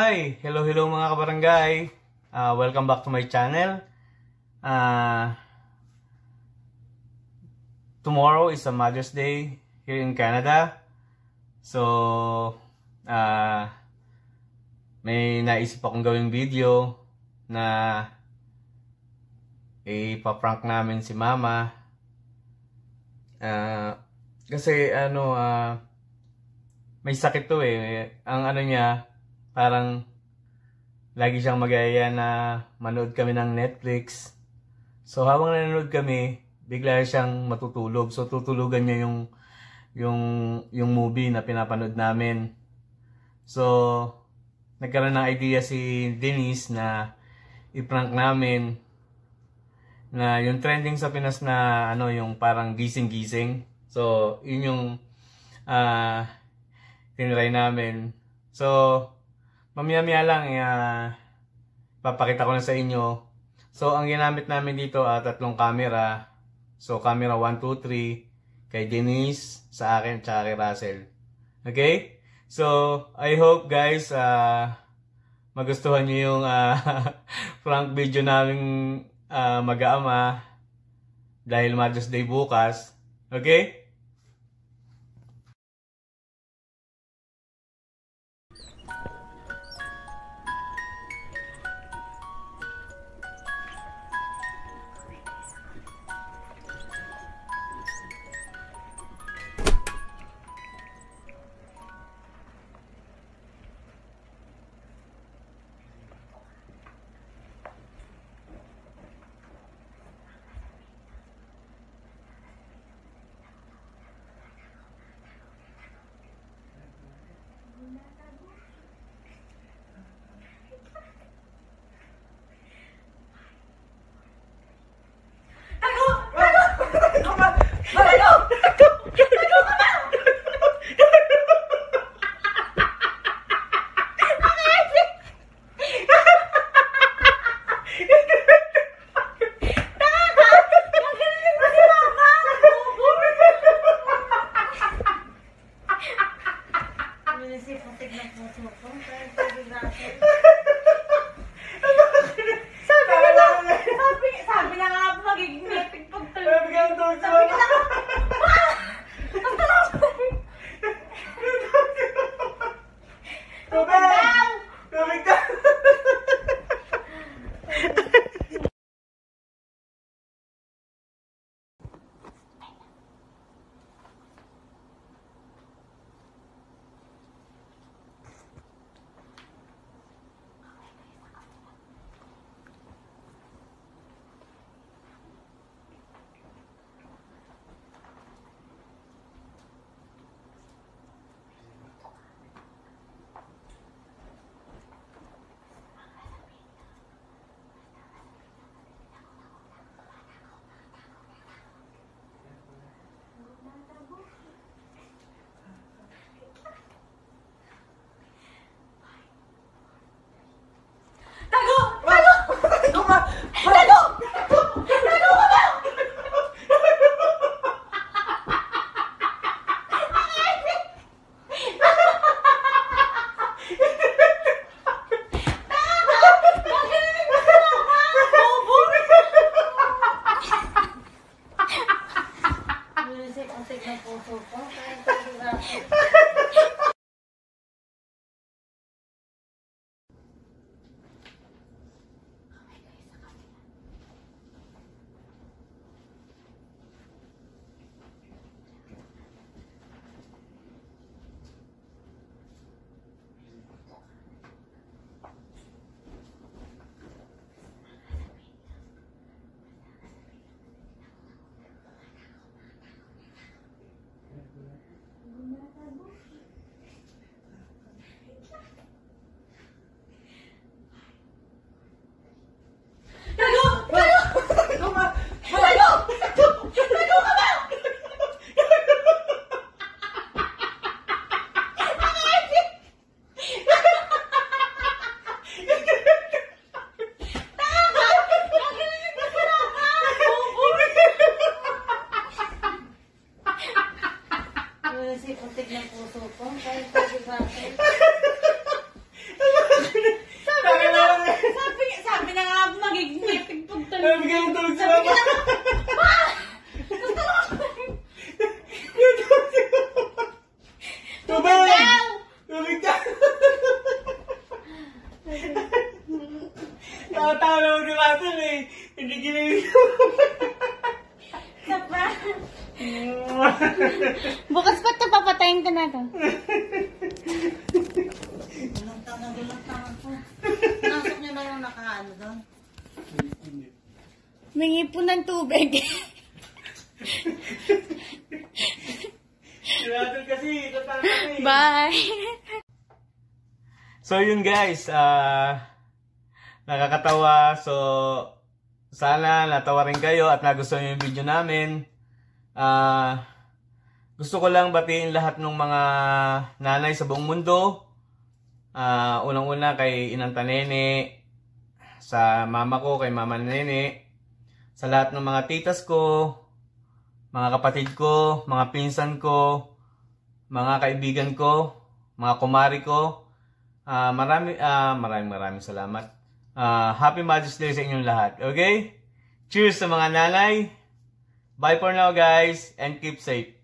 Hi! Hello, hello mga kabarangay! Uh, welcome back to my channel. Uh, tomorrow is a Mother's Day here in Canada. So, uh, may naisip akong gawing video na ipaprank namin si Mama. Uh, kasi ano, uh, may sakit to eh. Ang ano niya, parang lagi siyang magaya na manood kami ng Netflix. So habang nanonood kami, bigla siyang matutulog. So tutulugan niya yung yung yung movie na pinapanood namin. So nagkaroon ng idea si Denise na i-prank namin na yung trending sa Pinas na ano yung parang gising-gising. So, yun yung uh, tinry namin. So, Mamaya-maya lang, uh, papakita ko na sa inyo. So, ang ginamit namin dito, uh, tatlong camera. So, camera 1, 2, 3, kay Denise, sa akin, tsaka kay Russell. Okay? So, I hope guys, uh, magustuhan nyo yung uh, prank video namin uh, mag-aama dahil Mother's Day bukas. Okay? Ha Tatawa ko na lang eh. Hindi ginawa Isa Bukas pa ito, papatayin ka na ito. Walang tangan, walang tangan po. Pinasok niyo na yung nakaano doon. Nangipon ng tubig. Bye! So yun guys, Uh, nakakatawa. So, sana natawa rin kayo at nagustuhan nyo yung video namin. Uh, gusto ko lang batiin lahat ng mga nanay sa buong mundo. Uh, Unang-una kay Inang Tanene, sa mama ko, kay Mama Nene, sa lahat ng mga titas ko, mga kapatid ko, mga pinsan ko, mga kaibigan ko, mga kumari ko. Uh, marami, uh, maraming maraming salamat. Uh, happy Mother's Day sa inyong lahat. Okay? Cheers sa mga nanay. Bye for now guys and keep safe.